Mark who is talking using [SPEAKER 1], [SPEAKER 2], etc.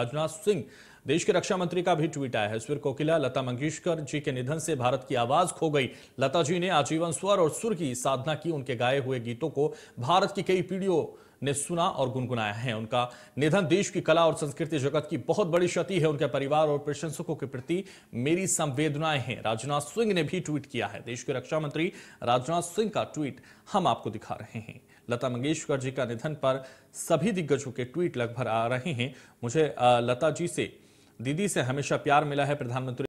[SPEAKER 1] राजनाथ सिंह देश के रक्षा मंत्री का भी ट्वीट आया है सुर कोकिला लता मंगेशकर जी के निधन से भारत की आवाज खो गई लता जी ने आजीवन स्वर और सुर की साधना की उनके गाए हुए गीतों को भारत की कई पीढ़ियों ने सुना और गुनगुनाया है उनका निधन देश की कला और संस्कृति जगत की बहुत बड़ी क्षति है उनके परिवार और प्रशंसकों के प्रति मेरी संवेदनाएं हैं राजनाथ सिंह ने भी ट्वीट किया है देश के रक्षा मंत्री राजनाथ सिंह का ट्वीट हम आपको दिखा रहे हैं लता मंगेशकर जी का निधन पर सभी दिग्गजों के ट्वीट लगभग आ रहे हैं मुझे लता जी से दीदी से हमेशा प्यार मिला है प्रधानमंत्री